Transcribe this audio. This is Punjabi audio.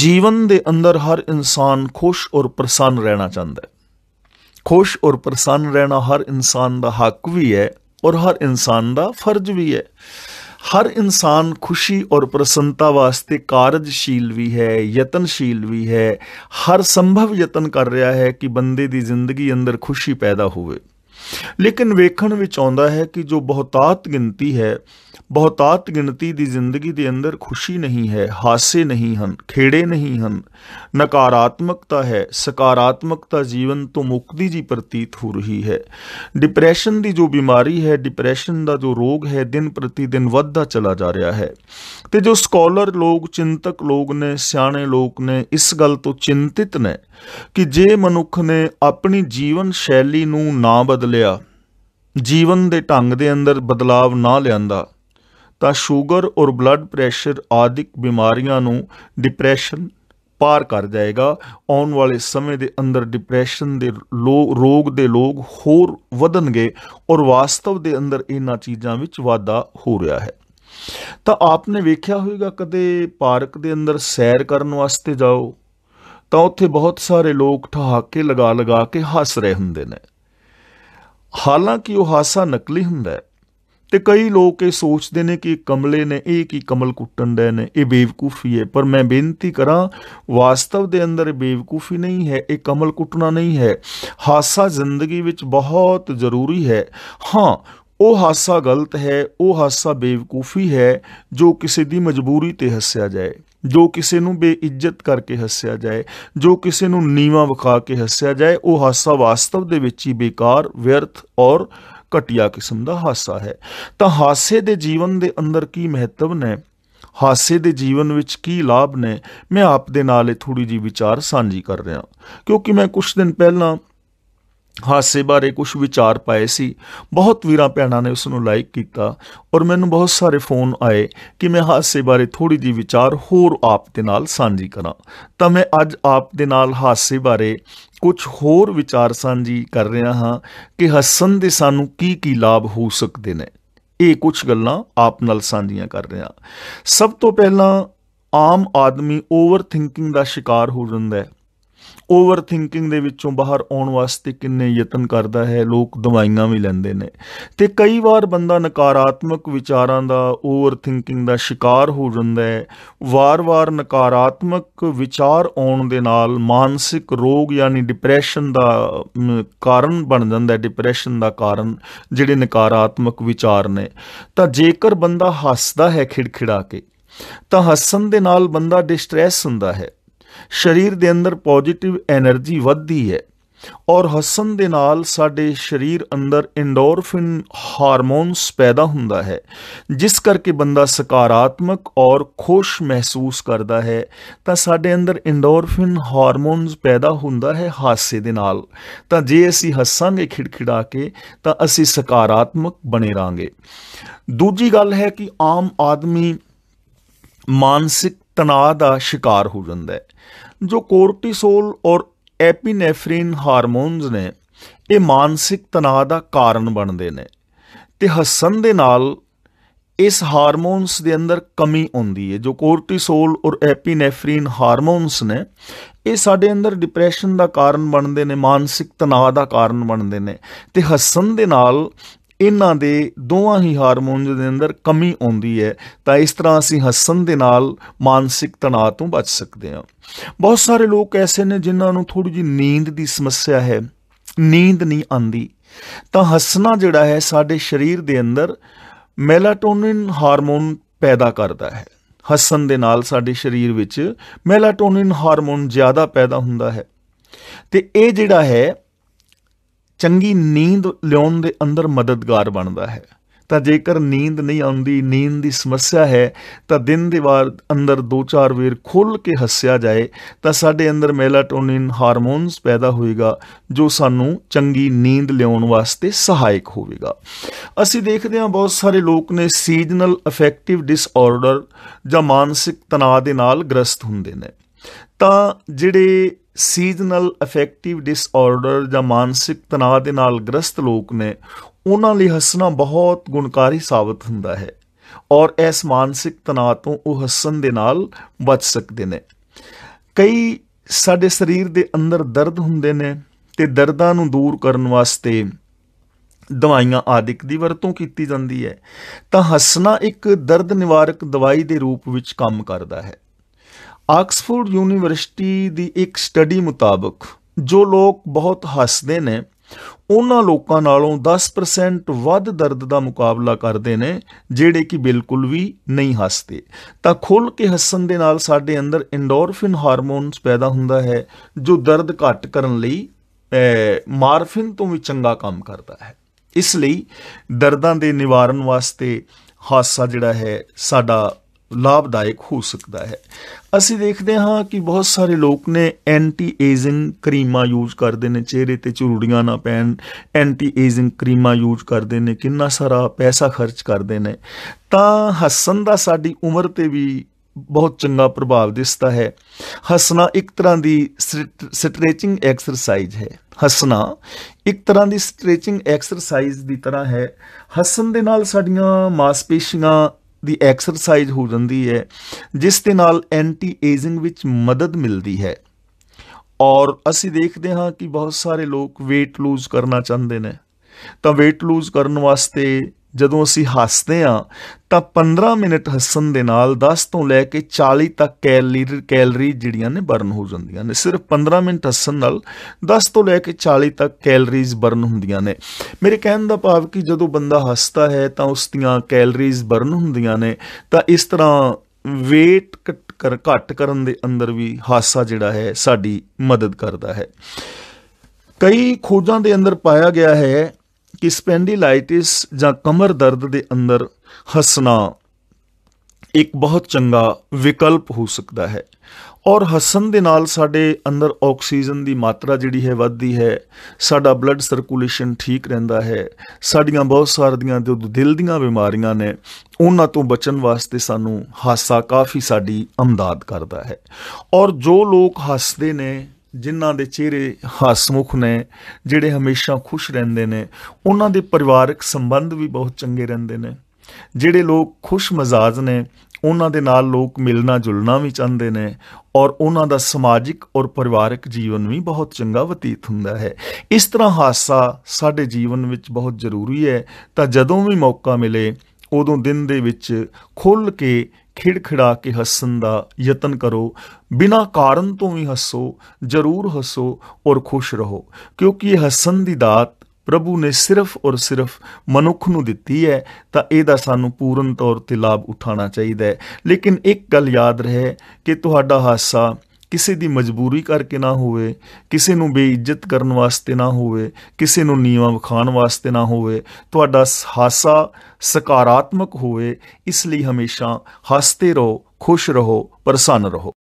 ਜੀਵਨ ਦੇ ਅੰਦਰ ਹਰ ਇਨਸਾਨ ਖੁਸ਼ ਔਰ ਪ੍ਰਸੰਨ ਰਹਿਣਾ ਚਾਹੁੰਦਾ ਹੈ ਖੁਸ਼ ਔਰ ਪ੍ਰਸੰਨ ਰਹਿਣਾ ਹਰ ਇਨਸਾਨ ਦਾ ਹੱਕ ਵੀ ਹੈ ਔਰ ਹਰ ਇਨਸਾਨ ਦਾ ਫਰਜ਼ ਵੀ ਹੈ ਹਰ ਇਨਸਾਨ ਖੁਸ਼ੀ ਔਰ ਪ੍ਰਸੰਨਤਾ ਵਾਸਤੇ ਕਾਰਜਸ਼ੀਲ ਵੀ ਹੈ ਯਤਨਸ਼ੀਲ ਵੀ ਹੈ ਹਰ ਸੰਭਵ ਯਤਨ ਕਰ ਰਿਹਾ ਹੈ ਕਿ ਬੰਦੇ ਦੀ ਜ਼ਿੰਦਗੀ ਅੰਦਰ ਖੁਸ਼ੀ ਪੈਦਾ ਹੋਵੇ ਲੇਕਿਨ ਵੇਖਣ ਵਿੱਚ ਆਉਂਦਾ ਹੈ ਕਿ ਜੋ ਬਹੁਤਾਤ ਗਿਣਤੀ ਹੈ ਬਹੁਤਾਤ ਗਿਣਤੀ ਦੀ ਜ਼ਿੰਦਗੀ ਦੇ ਅੰਦਰ ਖੁਸ਼ੀ ਨਹੀਂ ਹੈ ਹਾਸੇ ਨਹੀਂ ਹਨ ਖੇੜੇ ਨਹੀਂ ਹਨ ਨਕਾਰਾਤਮਕਤਾ ਹੈ ਸਕਾਰਾਤਮਕਤਾ ਜੀਵਨ ਤੋਂ ਮੁਕਤੀ ਜੀ ਪ੍ਰਤੀਤ ਹੋ ਰਹੀ ਹੈ ਡਿਪਰੈਸ਼ਨ ਦੀ ਜੋ ਬਿਮਾਰੀ ਹੈ ਡਿਪਰੈਸ਼ਨ ਦਾ ਜੋ ਰੋਗ ਹੈ ਦਿਨ ਪ੍ਰਤੀ ਦਿਨ ਵੱਧਦਾ ਚਲਾ ਜਾ ਰਿਹਾ ਹੈ ਤੇ ਜੋ ਸਕਾਲਰ ਲੋਕ ਚਿੰਤਕ ਲੋਕ ਨੇ ਸਿਆਣੇ ਲੋਕ ਨੇ ਇਸ ਗੱਲ ਤੋਂ ਚਿੰਤਿਤ ਨੇ ਕਿ ਜੇ ਮਨੁੱਖ ਨੇ ਆਪਣੀ ਜੀਵਨ ਸ਼ੈਲੀ ਨੂੰ ਨਾ ਬਦਲ ਲਿਆ ਜੀਵਨ ਦੇ ਢੰਗ ਦੇ ਅੰਦਰ ਬਦਲਾਵ ਨਾ ਲਿਆਂਦਾ ਤਾਂ ਸ਼ੂਗਰ ਔਰ ਬਲੱਡ ਪ੍ਰੈਸ਼ਰ ਆਦਿਕ ਬਿਮਾਰੀਆਂ ਨੂੰ ਡਿਪਰੈਸ਼ਨ ਪਾਰ ਕਰ ਜਾਏਗਾ ਆਉਣ ਵਾਲੇ ਸਮੇਂ ਦੇ ਅੰਦਰ ਡਿਪਰੈਸ਼ਨ ਦੇ ਰੋਗ ਦੇ ਲੋਕ ਹੋਰ ਵਧਣਗੇ ਔਰ ਵਾਸਤਵ ਦੇ ਅੰਦਰ ਇਹਨਾਂ ਚੀਜ਼ਾਂ ਵਿੱਚ ਵਾਧਾ ਹੋ ਰਿਹਾ ਹੈ ਤਾਂ ਆਪਨੇ ਵੇਖਿਆ ਹੋਵੇਗਾ ਕਦੇ ਪਾਰਕ ਦੇ ਅੰਦਰ ਸੈਰ ਕਰਨ ਵਾਸਤੇ ਜਾਓ ਤਾਂ ਉੱਥੇ ਬਹੁਤ ਸਾਰੇ ਲੋਕ ਠਹਾਕੇ ਲਗਾ ਲਗਾ ਕੇ ਹੱਸ ਰਹੇ ਹੁੰਦੇ ਨੇ ਹਾਲਾਂਕਿ ਉਹ ਹਾਸਾ ਨਕਲੀ ਹੁੰਦਾ ਹੈ ਤੇ ਕਈ ਲੋਕ ਇਹ ਸੋਚਦੇ ਨੇ ਕਿ ਕਮਲੇ ਨੇ ਇਹ ਕੀ ਕਮਲ ਕੁੱਟਣ ਦੇ ਨੇ ਇਹ ਬੇਵਕੂਫੀ ਹੈ ਪਰ ਮੈਂ ਬੇਨਤੀ ਕਰਾਂ ਵਾਸਤਵ ਦੇ ਅੰਦਰ ਬੇਵਕੂਫੀ ਨਹੀਂ ਹੈ ਇਹ ਕਮਲ ਕੁੱਟਣਾ ਨਹੀਂ ਹੈ ਹਾਸਾ ਜ਼ਿੰਦਗੀ ਵਿੱਚ ਬਹੁਤ ਜ਼ਰੂਰੀ ਹੈ ਹਾਂ ਉਹ ਹਾਸਾ ਗਲਤ ਹੈ ਉਹ ਹਾਸਾ ਬੇਵਕੂਫੀ ਹੈ ਜੋ ਕਿਸੇ ਦੀ ਮਜਬੂਰੀ ਤੇ ਹੱਸਿਆ ਜਾਏ ਜੋ ਕਿਸੇ ਨੂੰ ਬੇਇੱਜ਼ਤ ਕਰਕੇ ਹੱਸਿਆ ਜਾਏ ਜੋ ਕਿਸੇ ਨੂੰ ਨੀਵਾ ਵਿਖਾ ਕੇ ਹੱਸਿਆ ਜਾਏ ਉਹ ਹਾਸਾ ਵਾਸਤਵ ਦੇ ਵਿੱਚ ਹੀ ਬੇਕਾਰ ਵਿਅਰਥ ਔਰ ਘਟਿਆ ਕਿਸਮ ਦਾ ਹਾਸਾ ਹੈ ਤਾਂ ਹਾਸੇ ਦੇ ਜੀਵਨ ਦੇ ਅੰਦਰ ਕੀ ਮਹੱਤਵ ਨੇ ਹਾਸੇ ਦੇ ਜੀਵਨ ਵਿੱਚ ਕੀ ਲਾਭ ਨੇ ਮੈਂ ਆਪ ਦੇ ਨਾਲ ਇਹ ਥੋੜੀ ਜੀ ਵਿਚਾਰ ਸਾਂਝੀ ਕਰ ਰਿਹਾ ਕਿਉਂਕਿ ਮੈਂ ਕੁਝ ਦਿਨ ਪਹਿਲਾਂ ਹਾਸੇ ਬਾਰੇ ਕੁਝ ਵਿਚਾਰ ਪਾਏ ਸੀ ਬਹੁਤ ਵੀਰਾਂ ਭੈਣਾਂ ਨੇ ਉਸ ਨੂੰ ਲਾਈਕ ਕੀਤਾ ਔਰ ਮੈਨੂੰ ਬਹੁਤ ਸਾਰੇ ਫੋਨ ਆਏ ਕਿ ਮੈਂ ਹਾਸੇ ਬਾਰੇ ਥੋੜੀ ਜੀ ਵਿਚਾਰ ਹੋਰ ਆਪ ਦੇ ਨਾਲ ਸਾਂਝੀ ਕਰਾਂ ਤਾਂ ਮੈਂ ਅੱਜ ਆਪ ਦੇ ਨਾਲ ਹਾਸੇ ਬਾਰੇ ਕੁਝ ਹੋਰ ਵਿਚਾਰ ਸਾਂਝੀ ਕਰ ਰਿਹਾ ਹਾਂ ਕਿ ਹਸਨ ਦੇ ਸਾਨੂੰ ਕੀ ਕੀ ਲਾਭ ਹੋ ਸਕਦੇ ਨੇ ਇਹ ਕੁਝ ਗੱਲਾਂ ਆਪ ਨਾਲ ਸਾਂਝੀਆਂ ਕਰ ਰਿਹਾ ਸਭ ਤੋਂ ਪਹਿਲਾਂ ਆਮ ਆਦਮੀ ਓਵਰ ਥਿੰਕਿੰਗ ਦਾ ਸ਼ਿਕਾਰ ਹੋ ਜਾਂਦਾ ਹੈ ਓਵਰ ਥਿੰਕਿੰਗ ਦੇ ਵਿੱਚੋਂ ਬਾਹਰ ਆਉਣ ਵਾਸਤੇ ਕਿੰਨੇ ਯਤਨ ਕਰਦਾ ਹੈ ਲੋਕ ਦਵਾਈਆਂ ਵੀ ਲੈਂਦੇ ਨੇ ਤੇ ਕਈ ਵਾਰ ਬੰਦਾ ਨਕਾਰਾਤਮਕ ਵਿਚਾਰਾਂ ਦਾ ਓਵਰ ਥਿੰਕਿੰਗ ਦਾ ਸ਼ਿਕਾਰ ਹੋ ਜਾਂਦਾ ਹੈ ਵਾਰ-ਵਾਰ ਨਕਾਰਾਤਮਕ ਵਿਚਾਰ ਆਉਣ ਦੇ ਨਾਲ ਮਾਨਸਿਕ ਰੋਗ ਯਾਨੀ ਡਿਪਰੈਸ਼ਨ ਦਾ ਕਾਰਨ ਬਣ ਜਾਂਦਾ ਹੈ ਡਿਪਰੈਸ਼ਨ ਦਾ ਕਾਰਨ ਜਿਹੜੇ ਨਕਾਰਾਤਮਕ ਵਿਚਾਰ ਨੇ ਤਾਂ ਜੇਕਰ ਬੰਦਾ ਹੱਸਦਾ ਹੈ ਖਿੜਖਿੜਾ ਕੇ ਤਾਂ ਹੱਸਣ ਦੇ ਨਾਲ ਬੰਦਾ ਡਿਸਟ੍ਰੈਸ ਹੁੰਦਾ ਹੈ ਸਰੀਰ ਦੇ ਅੰਦਰ ਪੋਜ਼ਿਟਿਵ એનર્ਜੀ ਵੱਧਦੀ ਹੈ ਔਰ ਹਸਨ ਦੇ ਨਾਲ ਸਾਡੇ ਸਰੀਰ ਅੰਦਰ ਇੰਡੋਰਫਿਨ ਹਾਰਮੋਨਸ ਪੈਦਾ ਹੁੰਦਾ ਹੈ ਜਿਸ ਕਰਕੇ ਬੰਦਾ ਸਕਾਰਾਤਮਕ ਔਰ ਖੁਸ਼ ਮਹਿਸੂਸ ਕਰਦਾ ਹੈ ਤਾਂ ਸਾਡੇ ਅੰਦਰ ਇੰਡੋਰਫਿਨ ਹਾਰਮੋਨਸ ਪੈਦਾ ਹੁੰਦਾ ਹੈ ਹਾਸੇ ਦੇ ਨਾਲ ਤਾਂ ਜੇ ਅਸੀਂ ਹੱਸਾਂਗੇ ਖਿੜਖਿੜਾ ਕੇ ਤਾਂ ਅਸੀਂ ਸਕਾਰਾਤਮਕ ਬਣੇ ਰਾਂਗੇ ਦੂਜੀ ਗੱਲ ਹੈ ਕਿ ਆਮ ਆਦਮੀ ਮਾਨਸਿਕ ਤਣਾਅ ਦਾ ਸ਼ਿਕਾਰ ਹੋ ਜਾਂਦਾ ਹੈ ਜੋ ਕੋਰਟੀਸੋਲ ਔਰ ਐਪੀਨੇਫ੍ਰਿਨ ਹਾਰਮੋਨਸ ਨੇ ਇਹ ਮਾਨਸਿਕ ਤਣਾਅ ਦਾ ਕਾਰਨ ਬਣਦੇ ਨੇ ਤੇ ਹਸਨ ਦੇ ਨਾਲ ਇਸ ਹਾਰਮੋਨਸ ਦੇ ਅੰਦਰ ਕਮੀ ਆਉਂਦੀ ਹੈ ਜੋ ਕੋਰਟੀਸੋਲ ਔਰ ਐਪੀਨੇਫ੍ਰਿਨ ਹਾਰਮੋਨਸ ਨੇ ਇਹ ਸਾਡੇ ਅੰਦਰ ਡਿਪਰੈਸ਼ਨ ਦਾ ਕਾਰਨ ਬਣਦੇ ਨੇ ਮਾਨਸਿਕ ਤਣਾਅ ਦਾ ਕਾਰਨ ਬਣਦੇ ਨੇ ਤੇ ਹਸਨ ਦੇ ਨਾਲ ਇਹਨਾਂ ਦੇ ਦੋਵਾਂ ਹੀ ਹਾਰਮੋਨਸ ਦੇ ਅੰਦਰ ਕਮੀ ਆਉਂਦੀ ਹੈ ਤਾਂ ਇਸ ਤਰ੍ਹਾਂ ਅਸੀਂ ਹੱਸਣ ਦੇ ਨਾਲ ਮਾਨਸਿਕ ਤਣਾਅ ਤੋਂ ਬਚ ਸਕਦੇ ਹਾਂ ਬਹੁਤ ਸਾਰੇ ਲੋਕ ਐਸੇ ਨੇ ਜਿਨ੍ਹਾਂ ਨੂੰ ਥੋੜੀ ਜੀ ਨੀਂਦ ਦੀ ਸਮੱਸਿਆ ਹੈ ਨੀਂਦ ਨਹੀਂ ਆਉਂਦੀ ਤਾਂ ਹੱਸਣਾ ਜਿਹੜਾ ਹੈ ਸਾਡੇ ਸਰੀਰ ਦੇ ਅੰਦਰ ਮੈਲਾਟੋਨਿਨ ਹਾਰਮੋਨ ਪੈਦਾ ਕਰਦਾ ਹੈ ਹੱਸਣ ਦੇ ਨਾਲ ਸਾਡੇ ਸਰੀਰ ਵਿੱਚ ਮੈਲਾਟੋਨਿਨ ਹਾਰਮੋਨ ਜ਼ਿਆਦਾ ਪੈਦਾ ਹੁੰਦਾ ਹੈ ਤੇ ਇਹ ਜਿਹੜਾ ਹੈ ਚੰਗੀ ਨੀਂਦ ਲਿਆਉਣ ਦੇ ਅੰਦਰ ਮਦਦਗਾਰ ਬਣਦਾ ਹੈ ਤਾਂ ਜੇਕਰ ਨੀਂਦ ਨਹੀਂ ਆਉਂਦੀ ਨੀਂਦ ਦੀ ਸਮੱਸਿਆ ਹੈ ਤਾਂ ਦਿਨ ਦੇ ਵਾਰ ਅੰਦਰ ਦੋ ਚਾਰ ਵੇਰ ਖੁੱਲ ਕੇ ਹੱਸਿਆ ਜਾਏ ਤਾਂ ਸਾਡੇ ਅੰਦਰ ਮੈਲਾਟੋਨਿਨ ਹਾਰਮੋਨਸ ਪੈਦਾ ਹੋਏਗਾ ਜੋ ਸਾਨੂੰ ਚੰਗੀ ਨੀਂਦ ਲਿਆਉਣ ਵਾਸਤੇ ਸਹਾਇਕ ਹੋਵੇਗਾ ਅਸੀਂ ਦੇਖਦੇ ਹਾਂ ਬਹੁਤ ਸਾਰੇ ਲੋਕ ਨੇ ਸੀਜ਼ਨਲ ਅਫੈਕਟਿਵ ਡਿਸਆਰਡਰ ਜਾਂ ਮਾਨਸਿਕ ਤਣਾਅ ਦੇ ਨਾਲ ਗ੍ਰਸਤ ਹੁੰਦੇ ਨੇ ਤਾਂ ਜਿਹੜੇ ਸੀਜ਼ਨਲ ਅਫੈਕਟਿਵ ਡਿਸਆਰਡਰ ਜਾਂ ਮਾਨਸਿਕ ਤਣਾਅ ਦੇ ਨਾਲ ਗ੍ਰਸਤ ਲੋਕ ਨੇ ਉਹਨਾਂ ਲਈ ਹੱਸਣਾ ਬਹੁਤ ਗੁਣਕਾਰੀ ਸਾਬਤ ਹੁੰਦਾ ਹੈ ਔਰ ਇਸ ਮਾਨਸਿਕ ਤਣਾਅ ਤੋਂ ਉਹ ਹੱਸਣ ਦੇ ਨਾਲ ਬਚ ਸਕਦੇ ਨੇ ਕਈ ਸਾਡੇ ਸਰੀਰ ਦੇ ਅੰਦਰ ਦਰਦ ਹੁੰਦੇ ਨੇ ਤੇ ਦਰਦਾਂ ਨੂੰ ਦੂਰ ਕਰਨ ਵਾਸਤੇ ਦਵਾਈਆਂ ਆਦਿਕ ਦੀ ਵਰਤੋਂ ਕੀਤੀ ਜਾਂਦੀ ਹੈ ਤਾਂ ਹੱਸਣਾ ਇੱਕ ਦਰਦ ਨਿਵਾਰਕ ਦਵਾਈ ਦੇ ਰੂਪ ਵਿੱਚ ਕੰਮ ਕਰਦਾ ਹੈ ਆਕਸਫੋਰਡ ਯੂਨੀਵਰਸਿਟੀ ਦੀ ਇੱਕ ਸਟੱਡੀ ਮੁਤਾਬਕ ਜੋ ਲੋਕ ਬਹੁਤ ਹੱਸਦੇ ਨੇ ਉਹਨਾਂ ਲੋਕਾਂ ਨਾਲੋਂ 10% ਵੱਧ ਦਰਦ ਦਾ ਮੁਕਾਬਲਾ ਕਰਦੇ ਨੇ ਜਿਹੜੇ ਕਿ ਬਿਲਕੁਲ ਵੀ ਨਹੀਂ ਹੱਸਦੇ ਤਾਂ ਖੁੱਲ ਕੇ ਹੱਸਣ ਦੇ ਨਾਲ ਸਾਡੇ ਅੰਦਰ ਐਂਡੋਰਫਿਨ ਹਾਰਮੋਨਸ ਪੈਦਾ ਹੁੰਦਾ ਹੈ ਜੋ ਦਰਦ ਘਟ ਕਰਨ ਲਈ ਮਾਰਫਿਨ ਤੋਂ ਵੀ ਚੰਗਾ ਕੰਮ ਕਰਦਾ ਹੈ ਇਸ ਲਈ ਦਰਦਾਂ ਦੇ ਨਿਵਾਰਨ ਵਾਸਤੇ ਹਾਸਾ ਜਿਹੜਾ ਹੈ ਸਾਡਾ ਲਾਭਦਾਇਕ ਹੋ ਸਕਦਾ ਹੈ ਅਸੀਂ ਦੇਖਦੇ ਹਾਂ ਕਿ ਬਹੁਤ ਸਾਰੇ ਲੋਕ ਨੇ ਐਂਟੀ ਏਜਿੰਗ ਕਰੀਮਾਂ ਯੂਜ਼ ਕਰਦੇ ਨੇ ਚਿਹਰੇ ਤੇ ਝੁਰੜੀਆਂ ਨਾ ਪੈਣ ਐਂਟੀ ਏਜਿੰਗ ਕਰੀਮਾਂ ਯੂਜ਼ ਕਰਦੇ ਨੇ ਕਿੰਨਾ ਸਾਰਾ ਪੈਸਾ ਖਰਚ ਕਰਦੇ ਨੇ ਤਾਂ ਹੱਸਣ ਦਾ ਸਾਡੀ ਉਮਰ ਤੇ ਵੀ ਬਹੁਤ ਚੰਗਾ ਪ੍ਰਭਾਵ ਦਿਸਦਾ ਹੈ ਹੱਸਣਾ ਇੱਕ ਤਰ੍ਹਾਂ ਦੀ ਸਟ੍ਰੈਚਿੰਗ ਐਕਸਰਸਾਈਜ਼ ਹੈ ਹੱਸਣਾ ਇੱਕ ਤਰ੍ਹਾਂ ਦੀ ਸਟ੍ਰੈਚਿੰਗ ਐਕਸਰਸਾਈਜ਼ ਦੀ ਤਰ੍ਹਾਂ ਹੈ ਹੱਸਣ ਦੇ ਨਾਲ ਸਾਡੀਆਂ ਮਾਸਪੇਸ਼ੀਆਂ ਦੀ ਐਕਸਰਸਾਈਜ਼ ਹੋ ਜਾਂਦੀ ਹੈ ਜਿਸ ਦੇ ਨਾਲ ਐਂਟੀ ਏਜਿੰਗ ਵਿੱਚ ਮਦਦ ਮਿਲਦੀ ਹੈ ਔਰ ਅਸੀਂ ਦੇਖਦੇ ਹਾਂ ਕਿ ਬਹੁਤ ਸਾਰੇ ਲੋਕ weight lose ਕਰਨਾ ਚਾਹੁੰਦੇ ਨੇ ਤਾਂ weight lose ਕਰਨ ਵਾਸਤੇ ਜਦੋਂ ਅਸੀਂ ਹੱਸਦੇ ਹਾਂ ਤਾਂ 15 ਮਿੰਟ ਹੱਸਣ ਦੇ ਨਾਲ 10 ਤੋਂ ਲੈ ਕੇ 40 ਤੱਕ ਕੈਲਰੀ ਕੈਲਰੀ ਜਿਹੜੀਆਂ ਨੇ ਬਰਨ ਹੋ ਜਾਂਦੀਆਂ ਨੇ ਸਿਰਫ 15 ਮਿੰਟ ਹੱਸਣ ਨਾਲ 10 ਤੋਂ ਲੈ ਕੇ 40 ਤੱਕ ਕੈਲਰੀਜ਼ ਬਰਨ ਹੁੰਦੀਆਂ ਨੇ ਮੇਰੇ ਕਹਿਣ ਦਾ ਭਾਵ ਕਿ ਜਦੋਂ ਬੰਦਾ ਹੱਸਦਾ ਹੈ ਤਾਂ ਉਸ ਦੀਆਂ ਕੈਲਰੀਜ਼ ਬਰਨ ਹੁੰਦੀਆਂ ਨੇ ਤਾਂ ਇਸ ਤਰ੍ਹਾਂ weight ਕਰ ਘਟ ਕਰਨ ਦੇ ਅੰਦਰ ਵੀ ਹਾਸਾ ਜਿਹੜਾ ਹੈ ਸਾਡੀ ਮਦਦ ਕਰਦਾ ਹੈ ਕਈ ਖੋਜਾਂ ਦੇ ਅੰਦਰ ਪਾਇਆ ਗਿਆ ਹੈ ਕਿ ਸਪੈਂਡੀਲਾਈਟਿਸ ਜਾਂ ਕਮਰ ਦਰਦ ਦੇ ਅੰਦਰ ਹੱਸਣਾ ਇੱਕ ਬਹੁਤ ਚੰਗਾ ਵਿਕਲਪ ਹੋ ਸਕਦਾ ਹੈ ਔਰ ਹਸਨ ਦੇ ਨਾਲ ਸਾਡੇ ਅੰਦਰ ਆਕਸੀਜਨ ਦੀ ਮਾਤਰਾ ਜਿਹੜੀ ਹੈ ਵੱਧਦੀ ਹੈ ਸਾਡਾ ਬਲੱਡ ਸਰਕੂਲੇਸ਼ਨ ਠੀਕ ਰਹਿੰਦਾ ਹੈ ਸਾਡੀਆਂ ਬਹੁਤ ਸਾਰੀਆਂ ਜੋ ਦਿਲ ਦੀਆਂ ਬਿਮਾਰੀਆਂ ਨੇ ਉਹਨਾਂ ਤੋਂ ਬਚਣ ਵਾਸਤੇ ਸਾਨੂੰ ਹਾਸਾ ਕਾਫੀ ਸਾਡੀ ਅਮਦਾਦ ਕਰਦਾ ਹੈ ਔਰ ਜੋ ਲੋਕ ਹੱਸਦੇ ਨੇ ਜਿਨ੍ਹਾਂ ਦੇ ਚਿਹਰੇ ਹਾਸਮੁਖ ਨੇ ਜਿਹੜੇ ਹਮੇਸ਼ਾ ਖੁਸ਼ ਰਹਿੰਦੇ ਨੇ ਉਹਨਾਂ ਦੇ ਪਰਿਵਾਰਕ ਸੰਬੰਧ ਵੀ ਬਹੁਤ ਚੰਗੇ ਰਹਿੰਦੇ ਨੇ ਜਿਹੜੇ ਲੋਕ ਖੁਸ਼ ਮਜ਼ਾਜ ਨੇ ਉਹਨਾਂ ਦੇ ਨਾਲ ਲੋਕ ਮਿਲਣਾ ਜੁਲਣਾ ਵੀ ਚਾਹੁੰਦੇ ਨੇ ਔਰ ਉਹਨਾਂ ਦਾ ਸਮਾਜਿਕ ਔਰ ਪਰਿਵਾਰਕ ਜੀਵਨ ਵੀ ਬਹੁਤ ਚੰਗਾ ਬਤੀਤ ਹੁੰਦਾ ਹੈ ਇਸ ਤਰ੍ਹਾਂ ਹਾਸਾ ਸਾਡੇ ਜੀਵਨ ਵਿੱਚ ਬਹੁਤ ਜ਼ਰੂਰੀ ਹੈ ਤਾਂ ਜਦੋਂ ਵੀ ਮੌਕਾ ਮਿਲੇ ਉਦੋਂ ਦਿਨ ਦੇ ਵਿੱਚ ਖੁੱਲ ਕੇ ਖਿੜਖਿੜਾ ਕੇ ਹੱਸਣ ਦਾ ਯਤਨ ਕਰੋ ਬਿਨਾਂ ਕਾਰਨ ਤੋਂ ਵੀ ਹੱਸੋ ਜ਼ਰੂਰ ਹੱਸੋ ਔਰ ਖੁਸ਼ ਰਹੋ ਕਿਉਂਕਿ ਇਹ ਹੱਸਣ ਦੀ ਦਾਤ ਪ੍ਰਭੂ ਨੇ ਸਿਰਫ ਔਰ ਸਿਰਫ ਮਨੁੱਖ ਨੂੰ ਦਿੱਤੀ ਹੈ ਤਾਂ ਇਹਦਾ ਸਾਨੂੰ ਪੂਰਨ ਤੌਰ ਤੇ ਲਾਭ ਉਠਾਉਣਾ ਚਾਹੀਦਾ ਹੈ ਲੇਕਿਨ ਇੱਕ ਗੱਲ ਯਾਦ ਰਹੇ ਕਿ ਤੁਹਾਡਾ ਹਾਸਾ ਕਿਸੇ ਦੀ ਮਜਬੂਰੀ ਕਰਕੇ ਨਾ ਹੋਵੇ ਕਿਸੇ ਨੂੰ ਬੇਇੱਜ਼ਤ ਕਰਨ ਵਾਸਤੇ ਨਾ ਹੋਵੇ ਕਿਸੇ ਨੂੰ ਨੀਵਾ ਵਿਖਾਣ ਵਾਸਤੇ ਨਾ ਹੋਵੇ ਤੁਹਾਡਾ ਹਾਸਾ ਸਕਾਰਾਤਮਕ ਹੋਵੇ ਇਸ ਲਈ ਹਮੇਸ਼ਾ ਹੱਸਦੇ ਰਹੋ ਖੁਸ਼ ਰਹੋ ਪ੍ਰਸੰਨ ਰਹੋ